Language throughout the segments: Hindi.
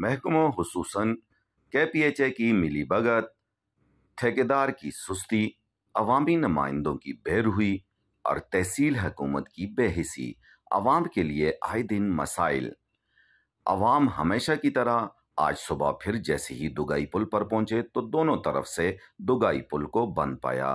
महकमों खूस के पी एच ए की मिली भगत ठेकेदार की सुस्ती अवामी नुमाइंदों की बेरहुई और तहसील हकूमत की बेहसी आवाम के लिए आए दिन मसाइल अवाम हमेशा की तरह आज सुबह फिर जैसे ही दुगाई पुल पर पहुंचे तो दोनों तरफ से दुगाई पुल को बंद पाया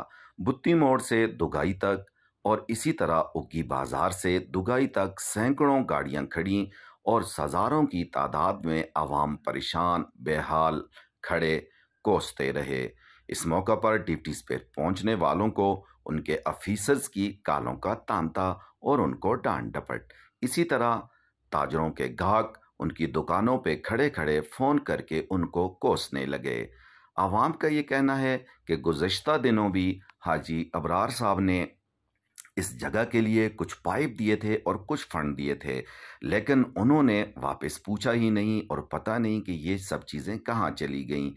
बुत्ती मोड़ से दुगाई तक और इसी तरह उगी बाजार से दुगाई तक सैकड़ों गाड़ियां खड़ी और हज़ारों की तादाद में आवाम परेशान बेहाल खड़े कोसते रहे इस मौका पर डिप्टी पर पहुंचने वालों को उनके अफीसर्स की कालों का तांता और उनको डांट डपट इसी तरह ताजरों के गाहक उनकी दुकानों पे खड़े खड़े फ़ोन करके उनको कोसने लगे आवाम का ये कहना है कि गुज्त दिनों भी हाजी अबरार साहब ने इस जगह के लिए कुछ पाइप दिए थे और कुछ फंड दिए थे लेकिन उन्होंने वापस पूछा ही नहीं और पता नहीं कि ये सब चीज़ें कहाँ चली गईं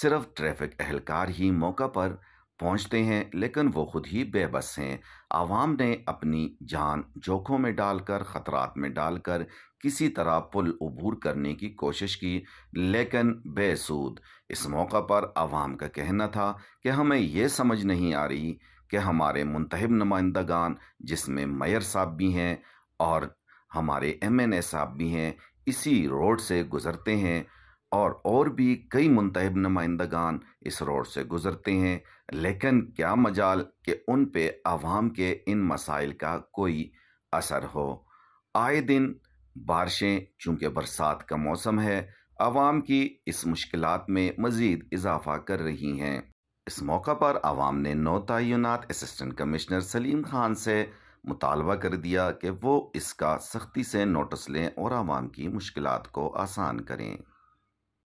सिर्फ ट्रैफिक अहलकार ही मौका पर पहुंचते हैं लेकिन वो खुद ही बेबस हैं आवाम ने अपनी जान जोखों में डालकर ख़तरात में डालकर किसी तरह पुल अबूर करने की कोशिश की लेकिन बेसूद इस मौका पर आवाम का कहना था कि हमें यह समझ नहीं आ रही कि हमारे मुंतब नुमाइंदगान जिसमें मेयर साहब भी हैं और हमारे एम एन ए साहब भी हैं इसी रोड से गुज़रते हैं और और भी कई मुंतब नुमाइंदगान इस रोड से गुज़रते हैं लेकिन क्या मजाल कि उन पे आवाम के इन मसाइल का कोई असर हो आए दिन बारिशें चूँकि बरसात का मौसम है आवाम की इस मुश्किल में मज़ीद इजाफा कर रही हैं इस मौका पर आवाम ने नौ तयनत असिस्टेंट कमिश्नर सलीम खान से मुतालबा कर दिया कि वो इसका सख्ती से नोटिस लें और आवाम की मुश्किल को आसान करें